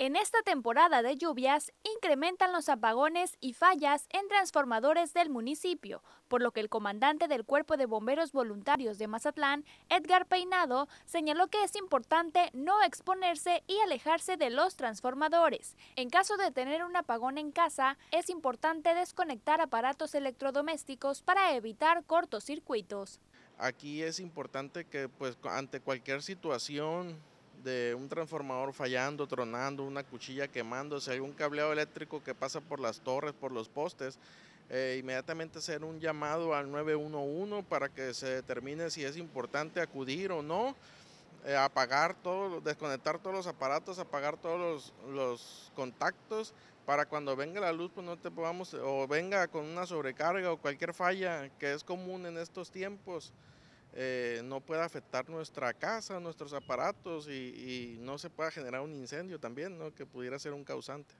En esta temporada de lluvias incrementan los apagones y fallas en transformadores del municipio, por lo que el comandante del Cuerpo de Bomberos Voluntarios de Mazatlán, Edgar Peinado, señaló que es importante no exponerse y alejarse de los transformadores. En caso de tener un apagón en casa, es importante desconectar aparatos electrodomésticos para evitar cortocircuitos. Aquí es importante que pues ante cualquier situación de un transformador fallando, tronando, una cuchilla quemándose, algún cableado eléctrico que pasa por las torres, por los postes, eh, inmediatamente hacer un llamado al 911 para que se determine si es importante acudir o no, eh, apagar todos, desconectar todos los aparatos, apagar todos los, los, contactos para cuando venga la luz pues no te podamos o venga con una sobrecarga o cualquier falla que es común en estos tiempos. Eh, no pueda afectar nuestra casa, nuestros aparatos y, no se pueda generar un incendio también, ¿no? que pudiera ser un causante.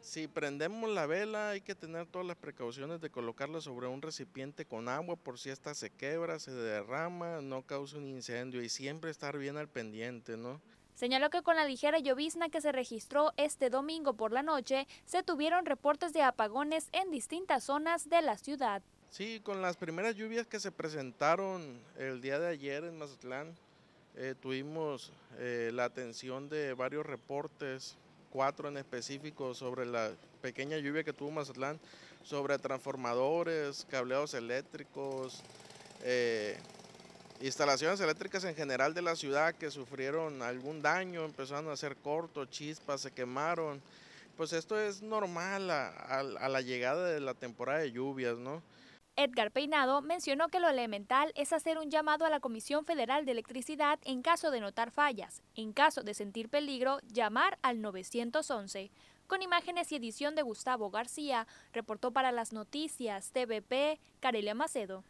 Si prendemos la vela hay que tener todas las precauciones de colocarla sobre un recipiente con agua por si ésta se quebra, se derrama, no causa un incendio y siempre estar bien al pendiente, ¿no? Señaló que con la ligera llovizna que se registró este domingo por la noche, se tuvieron reportes de apagones en distintas zonas de la ciudad. Sí, con las primeras lluvias que se presentaron el día de ayer en Mazatlán, eh, tuvimos eh, la atención de varios reportes, cuatro en específico, sobre la pequeña lluvia que tuvo Mazatlán, sobre transformadores, cableados eléctricos, eh, instalaciones eléctricas en general de la ciudad que sufrieron algún daño, empezaron a ser cortos, chispas, se quemaron. Pues esto es normal a la llegada de la temporada de lluvias, ¿no? Edgar Peinado mencionó que lo elemental es hacer un llamado a la Comisión Federal de Electricidad en caso de notar fallas. En caso de sentir peligro, llamar al 911. Con imágenes y edición de Gustavo García, reportó para las noticias TVP Carelia Macedo.